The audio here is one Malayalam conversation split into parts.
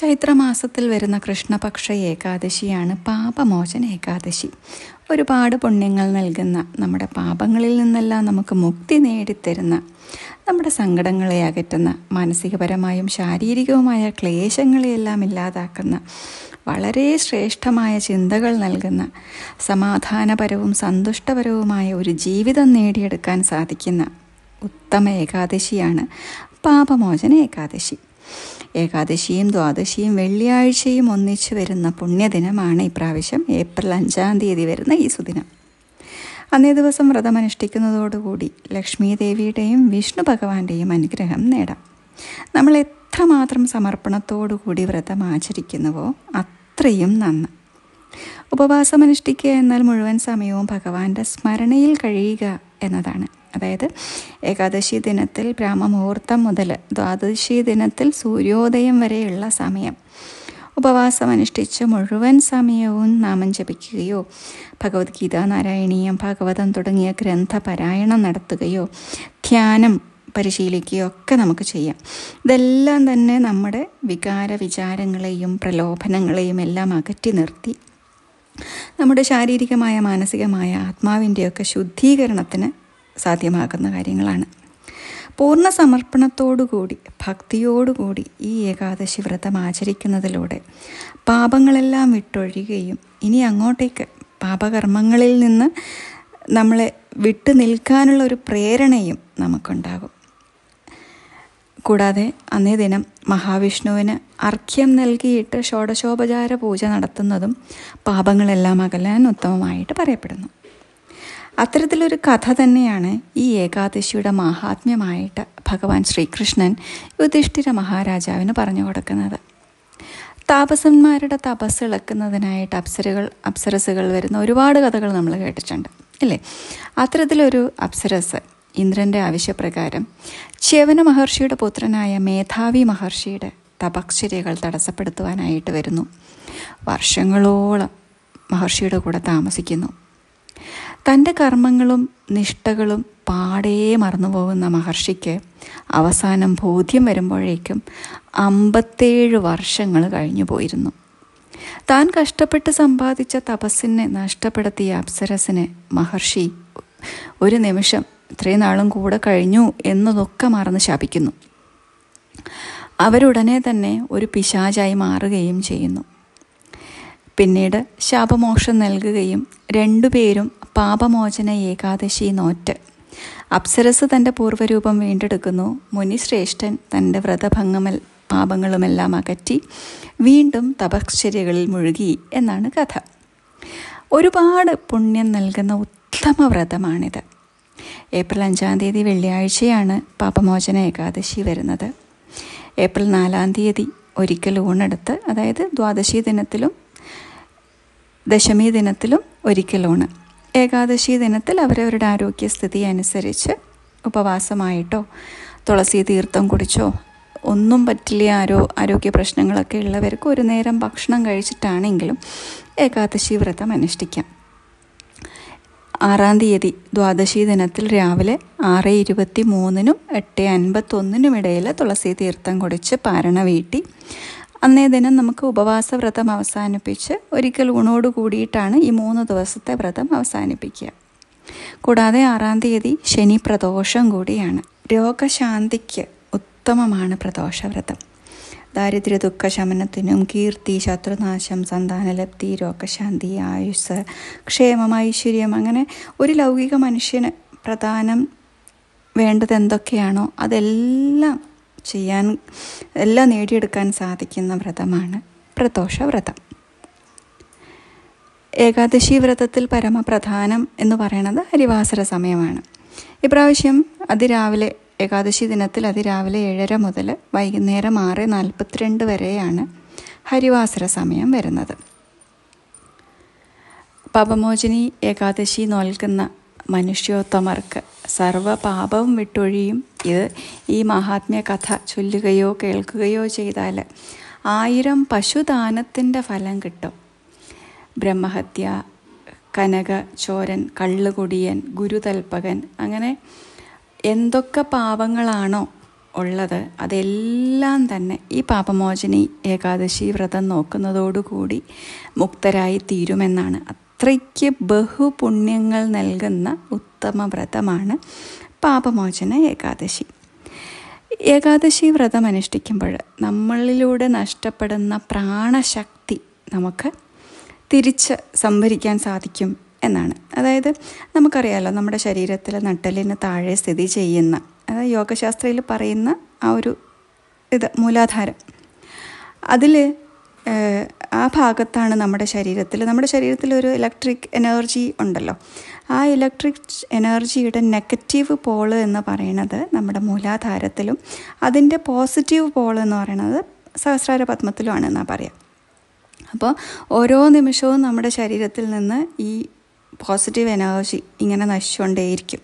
ചൈത്രമാസത്തിൽ വരുന്ന കൃഷ്ണപക്ഷ ഏകാദശിയാണ് പാപമോചന ഏകാദശി ഒരുപാട് പുണ്യങ്ങൾ നൽകുന്ന നമ്മുടെ പാപങ്ങളിൽ നിന്നെല്ലാം നമുക്ക് മുക്തി നേടിത്തരുന്ന നമ്മുടെ സങ്കടങ്ങളെ അകറ്റുന്ന മാനസികപരമായും ശാരീരികവുമായ ക്ലേശങ്ങളെയെല്ലാം ഇല്ലാതാക്കുന്ന വളരെ ശ്രേഷ്ഠമായ ചിന്തകൾ നൽകുന്ന സമാധാനപരവും സന്തുഷ്ടപരവുമായ ഒരു ജീവിതം നേടിയെടുക്കാൻ സാധിക്കുന്ന ഉത്തമ ഏകാദശിയാണ് പാപമോചന ഏകാദശി ഏകാദശിയും ദ്വാദശിയും വെള്ളിയാഴ്ചയും ഒന്നിച്ചു വരുന്ന പുണ്യദിനമാണ് ഇപ്രാവശ്യം ഏപ്രിൽ അഞ്ചാം തീയതി വരുന്ന ഈ സുദിനം അന്നേ ദിവസം വ്രതം ലക്ഷ്മി ദേവിയുടെയും വിഷ്ണു ഭഗവാന്റെയും അനുഗ്രഹം നേടാം നമ്മൾ എത്രമാത്രം സമർപ്പണത്തോടുകൂടി വ്രതം ആചരിക്കുന്നുവോ അത്രയും നന്ന് ഉപവാസം അനുഷ്ഠിക്കുക എന്നാൽ മുഴുവൻ സമയവും ഭഗവാന്റെ സ്മരണയിൽ കഴിയുക എന്നതാണ് അതായത് ഏകാദശി ദിനത്തിൽ ബ്രാഹ്മമുഹൂർത്തം മുതൽ ദ്വാദശി ദിനത്തിൽ സൂര്യോദയം വരെയുള്ള സമയം ഉപവാസം അനുഷ്ഠിച്ച് മുഴുവൻ സമയവും നാമം ജപിക്കുകയോ ഭഗവത്ഗീത നാരായണീയം ഭാഗവതം തുടങ്ങിയ ഗ്രന്ഥപാരായണം നടത്തുകയോ ധ്യാനം പരിശീലിക്കുകയോ ഒക്കെ നമുക്ക് ചെയ്യാം ഇതെല്ലാം തന്നെ നമ്മുടെ വികാര വിചാരങ്ങളെയും പ്രലോഭനങ്ങളെയും എല്ലാം അകറ്റി നിർത്തി നമ്മുടെ ശാരീരികമായ മാനസികമായ ആത്മാവിൻ്റെയൊക്കെ ശുദ്ധീകരണത്തിന് സാധ്യമാകുന്ന കാര്യങ്ങളാണ് പൂർണ്ണ സമർപ്പണത്തോടുകൂടി ഭക്തിയോടുകൂടി ഈ ഏകാദശി വ്രതം ആചരിക്കുന്നതിലൂടെ പാപങ്ങളെല്ലാം വിട്ടൊഴിയുകയും ഇനി അങ്ങോട്ടേക്ക് പാപകർമ്മങ്ങളിൽ നിന്ന് നമ്മളെ വിട്ടു നിൽക്കാനുള്ള ഒരു പ്രേരണയും നമുക്കുണ്ടാകും കൂടാതെ അന്നേ ദിനം മഹാവിഷ്ണുവിന് അർഘ്യം നൽകിയിട്ട് ഷോഡശോപചാര പൂജ നടത്തുന്നതും പാപങ്ങളെല്ലാം അകലാൻ ഉത്തമമായിട്ട് പറയപ്പെടുന്നു അത്തരത്തിലൊരു കഥ തന്നെയാണ് ഈ ഏകാദശിയുടെ മഹാത്മ്യമായിട്ട് ഭഗവാൻ ശ്രീകൃഷ്ണൻ യുധിഷ്ഠിര മഹാരാജാവിന് പറഞ്ഞു കൊടുക്കുന്നത് താപസന്മാരുടെ തപസ് ഇളക്കുന്നതിനായിട്ട് അപ്സരകൾ അപ്സരസുകൾ വരുന്ന ഒരുപാട് കഥകൾ നമ്മൾ കേട്ടിട്ടുണ്ട് അല്ലേ അത്തരത്തിലൊരു അപ്സരസ് ഇന്ദ്രൻ്റെ ആവശ്യപ്രകാരം ചെവന മഹർഷിയുടെ പുത്രനായ മേധാവി മഹർഷിയുടെ തപശ്ചര്യകൾ തടസ്സപ്പെടുത്തുവാനായിട്ട് വരുന്നു വർഷങ്ങളോളം മഹർഷിയുടെ കൂടെ താമസിക്കുന്നു തൻ്റെ കർമ്മങ്ങളും നിഷ്ഠകളും പാടേ മറന്നുപോകുന്ന മഹർഷിക്ക് അവസാനം ബോധ്യം വരുമ്പോഴേക്കും അമ്പത്തേഴ് വർഷങ്ങൾ കഴിഞ്ഞു പോയിരുന്നു താൻ കഷ്ടപ്പെട്ട് സമ്പാദിച്ച തപസ്സിനെ നഷ്ടപ്പെടുത്തിയ അപ്സരസിനെ മഹർഷി ഒരു നിമിഷം ഇത്രയും നാളും കൂടെ കഴിഞ്ഞു എന്നതൊക്കെ മറന്ന് ശാപിക്കുന്നു അവരുടനെ തന്നെ ഒരു പിശാചായി മാറുകയും ചെയ്യുന്നു പിന്നീട് ശാപമോക്ഷം നൽകുകയും രണ്ടുപേരും പാപമോചന ഏകാദശി നോറ്റ് അപ്സരസ് തൻ്റെ പൂർവ്വരൂപം വീണ്ടെടുക്കുന്നു മുനിശ്രേഷ്ഠൻ തൻ്റെ വ്രതഭംഗമൽ പാപങ്ങളുമെല്ലാം അകറ്റി വീണ്ടും തപശ്ചര്യകളിൽ മുഴുകി എന്നാണ് കഥ ഒരുപാട് പുണ്യം നൽകുന്ന ഉത്തമ വ്രതമാണിത് ഏപ്രിൽ അഞ്ചാം തീയതി വെള്ളിയാഴ്ചയാണ് പാപമോചന ഏകാദശി വരുന്നത് ഏപ്രിൽ നാലാം തീയതി ഒരിക്കൽ ഊണെടുത്ത് അതായത് ദ്വാദശി ദിനത്തിലും ദശമി ദിനത്തിലും ഒരിക്കൽ ഊണ് ഏകാദശി ദിനത്തിൽ അവരവരുടെ ആരോഗ്യസ്ഥിതി അനുസരിച്ച് ഉപവാസമായിട്ടോ തുളസി തീർത്ഥം കുടിച്ചോ ഒന്നും പറ്റില്ല ആരോ ആരോഗ്യ പ്രശ്നങ്ങളൊക്കെ ഉള്ളവർക്ക് ഒരു നേരം ഭക്ഷണം കഴിച്ചിട്ടാണെങ്കിലും ഏകാദശി വ്രതം അനുഷ്ഠിക്കാം ആറാം തീയതി ദ്വാദശി ദിനത്തിൽ രാവിലെ ആറ് ഇരുപത്തി മൂന്നിനും എട്ട് അൻപത്തൊന്നിനും ഇടയിൽ തുളസി തീർത്ഥം കുടിച്ച് പാരണ വീട്ടി അന്നേ ദിനം നമുക്ക് ഉപവാസ വ്രതം അവസാനിപ്പിച്ച് ഒരിക്കൽ ഉണോട് കൂടിയിട്ടാണ് ഈ മൂന്ന് ദിവസത്തെ വ്രതം അവസാനിപ്പിക്കുക കൂടാതെ ആറാം തീയതി ശനി പ്രദോഷം കൂടിയാണ് രോഗശാന്തിക്ക് ഉത്തമമാണ് പ്രദോഷവ്രതം ദാരിദ്ര്യ ദുഃഖശമനത്തിനും കീർത്തി ശത്രുനാശം സന്താനലബ്ധി രോഗശാന്തി ആയുസ് ക്ഷേമം ഐശ്വര്യം അങ്ങനെ ഒരു ലൗകിക മനുഷ്യന് പ്രധാനം വേണ്ടത് എന്തൊക്കെയാണോ അതെല്ലാം ചെയ്യാൻ എല്ലാം നേടിയെടുക്കാൻ സാധിക്കുന്ന വ്രതമാണ് പ്രദോഷ വ്രതം ഏകാദശി വ്രതത്തിൽ പരമപ്രധാനം എന്ന് പറയുന്നത് ഹരിവാസര സമയമാണ് ഇപ്രാവശ്യം അതിരാവിലെ ഏകാദശി ദിനത്തിൽ അതിരാവിലെ ഏഴര മുതൽ വൈകുന്നേരം ആറ് നാൽപ്പത്തിരണ്ട് വരെയാണ് ഹരിവാസര സമയം വരുന്നത് പാപമോചിനി ഏകാദശി നോൽക്കുന്ന മനുഷ്യോത്തമർക്ക് സർവപാപവും വിട്ടൊഴിയും ഇത് ഈ മഹാത്മ്യ കഥ ചൊല്ലുകയോ കേൾക്കുകയോ ചെയ്താൽ ആയിരം പശുദാനത്തിൻ്റെ ഫലം കിട്ടും ബ്രഹ്മഹത്യ കനക ചോരൻ കള്ളുകുടിയൻ ഗുരുതൽപകൻ അങ്ങനെ എന്തൊക്കെ പാപങ്ങളാണോ ഉള്ളത് അതെല്ലാം തന്നെ ഈ പാപമോചനി ഏകാദശി വ്രതം നോക്കുന്നതോടുകൂടി മുക്തരായി തീരുമെന്നാണ് അത്രയ്ക്ക് ബഹുപുണ്യങ്ങൾ നൽകുന്ന ഉത്തമ വ്രതമാണ് പാപമോചന ഏകാദശി ഏകാദശി വ്രതം അനുഷ്ഠിക്കുമ്പോൾ നമ്മളിലൂടെ നഷ്ടപ്പെടുന്ന പ്രാണശക്തി നമുക്ക് തിരിച്ച് സംഭരിക്കാൻ സാധിക്കും എന്നാണ് അതായത് നമുക്കറിയാലോ നമ്മുടെ ശരീരത്തിൽ നട്ടലിന് താഴെ സ്ഥിതി ചെയ്യുന്ന അതായത് യോഗശാസ്ത്രയിൽ പറയുന്ന ആ ഒരു ഇത് മൂലാധാരം അതിൽ ആ ഭാഗത്താണ് നമ്മുടെ ശരീരത്തിൽ നമ്മുടെ ശരീരത്തിൽ ഒരു ഇലക്ട്രിക് എനർജി ഉണ്ടല്ലോ ആ ഇലക്ട്രിക് എനർജിയുടെ നെഗറ്റീവ് പോള് എന്ന് പറയുന്നത് നമ്മുടെ മൂലാധാരത്തിലും അതിൻ്റെ പോസിറ്റീവ് പോള് എന്ന് പറയുന്നത് സഹസ്രാര പത്മത്തിലുമാണെന്നാണ് പറയാം അപ്പോൾ ഓരോ നിമിഷവും നമ്മുടെ ശരീരത്തിൽ നിന്ന് ഈ പോസിറ്റീവ് എനർജി ഇങ്ങനെ നശിച്ചുകൊണ്ടേയിരിക്കും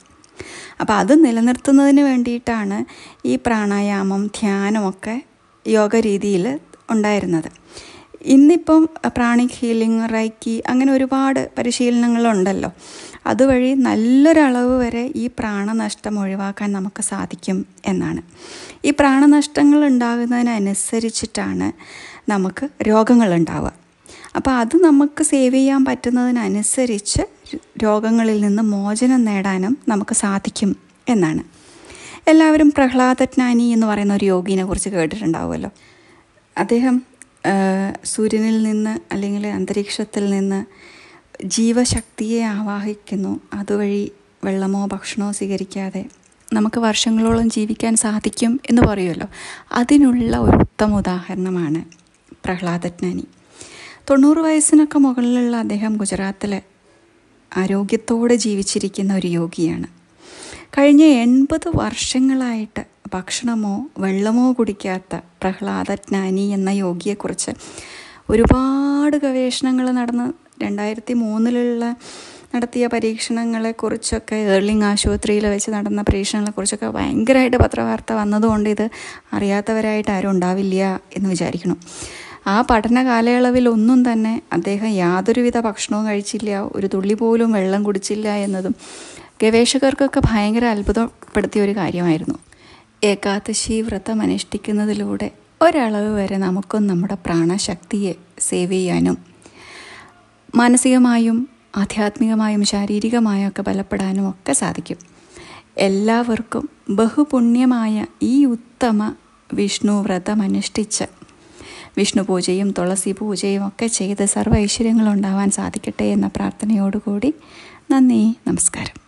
അപ്പോൾ അത് നിലനിർത്തുന്നതിന് വേണ്ടിയിട്ടാണ് ഈ പ്രാണായാമം ധ്യാനമൊക്കെ യോഗ രീതിയിൽ ഉണ്ടായിരുന്നത് ഇന്നിപ്പം പ്രാണിക് ഹീലിംഗ് റൈക്കി അങ്ങനെ ഒരുപാട് പരിശീലനങ്ങളുണ്ടല്ലോ അതുവഴി നല്ലൊരളവ് വരെ ഈ പ്രാണനഷ്ടം ഒഴിവാക്കാൻ നമുക്ക് സാധിക്കും എന്നാണ് ഈ പ്രാണനഷ്ടങ്ങൾ ഉണ്ടാകുന്നതിനനുസരിച്ചിട്ടാണ് നമുക്ക് രോഗങ്ങൾ ഉണ്ടാവുക അപ്പോൾ അത് നമുക്ക് സേവ് ചെയ്യാൻ പറ്റുന്നതിനനുസരിച്ച് രോഗങ്ങളിൽ നിന്ന് മോചനം നേടാനും നമുക്ക് സാധിക്കും എന്നാണ് എല്ലാവരും പ്രഹ്ലാദജ്ഞാനി എന്ന് പറയുന്ന ഒരു യോഗിനെ കുറിച്ച് കേട്ടിട്ടുണ്ടാവുമല്ലോ അദ്ദേഹം സൂര്യനിൽ നിന്ന് അല്ലെങ്കിൽ അന്തരീക്ഷത്തിൽ നിന്ന് ജീവശക്തിയെ ആവാഹിക്കുന്നു അതുവഴി വെള്ളമോ ഭക്ഷണമോ സ്വീകരിക്കാതെ നമുക്ക് വർഷങ്ങളോളം ജീവിക്കാൻ സാധിക്കും എന്ന് പറയുമല്ലോ അതിനുള്ള ഒരു ഉത്തമ ഉദാഹരണമാണ് പ്രഹ്ലാദജ്ഞാനി തൊണ്ണൂറ് വയസ്സിനൊക്കെ മുകളിലുള്ള അദ്ദേഹം ഗുജറാത്തിൽ ആരോഗ്യത്തോടെ ജീവിച്ചിരിക്കുന്ന ഒരു യോഗിയാണ് കഴിഞ്ഞ എൺപത് വർഷങ്ങളായിട്ട് ഭക്ഷണമോ വെള്ളമോ കുടിക്കാത്ത ജ്ഞാനി എന്ന യോഗിയെക്കുറിച്ച് ഒരുപാട് ഗവേഷണങ്ങൾ നടന്ന് രണ്ടായിരത്തി മൂന്നിലുള്ള നടത്തിയ പരീക്ഷണങ്ങളെക്കുറിച്ചൊക്കെ ഏർലിംഗ് ആശുപത്രിയിൽ വെച്ച് നടന്ന പരീക്ഷണങ്ങളെക്കുറിച്ചൊക്കെ ഭയങ്കരമായിട്ട് പത്രവാർത്ത വന്നതുകൊണ്ട് ഇത് അറിയാത്തവരായിട്ട് ആരും ഉണ്ടാവില്ല എന്ന് വിചാരിക്കണം ആ പഠന കാലയളവിൽ ഒന്നും തന്നെ അദ്ദേഹം യാതൊരുവിധ ഭക്ഷണവും കഴിച്ചില്ല ഒരു തുള്ളി പോലും വെള്ളം കുടിച്ചില്ല എന്നതും ഗവേഷകർക്കൊക്കെ ഭയങ്കര അത്ഭുതപ്പെടുത്തിയ ഒരു കാര്യമായിരുന്നു ഏകാദശി വ്രതം അനുഷ്ഠിക്കുന്നതിലൂടെ ഒരളവ് വരെ നമുക്കും നമ്മുടെ പ്രാണശക്തിയെ സേവ് ചെയ്യാനും മാനസികമായും ആധ്യാത്മികമായും ശാരീരികമായും ഒക്കെ ബലപ്പെടാനും ഒക്കെ സാധിക്കും എല്ലാവർക്കും ബഹുപുണ്യമായ ഈ ഉത്തമ വിഷ്ണു വ്രതം അനുഷ്ഠിച്ച് വിഷ്ണു പൂജയും തുളസി പൂജയും ഒക്കെ ചെയ്ത് സർവ്വ ഐശ്വര്യങ്ങളുണ്ടാവാൻ സാധിക്കട്ടെ എന്ന പ്രാർത്ഥനയോടുകൂടി നന്ദി നമസ്കാരം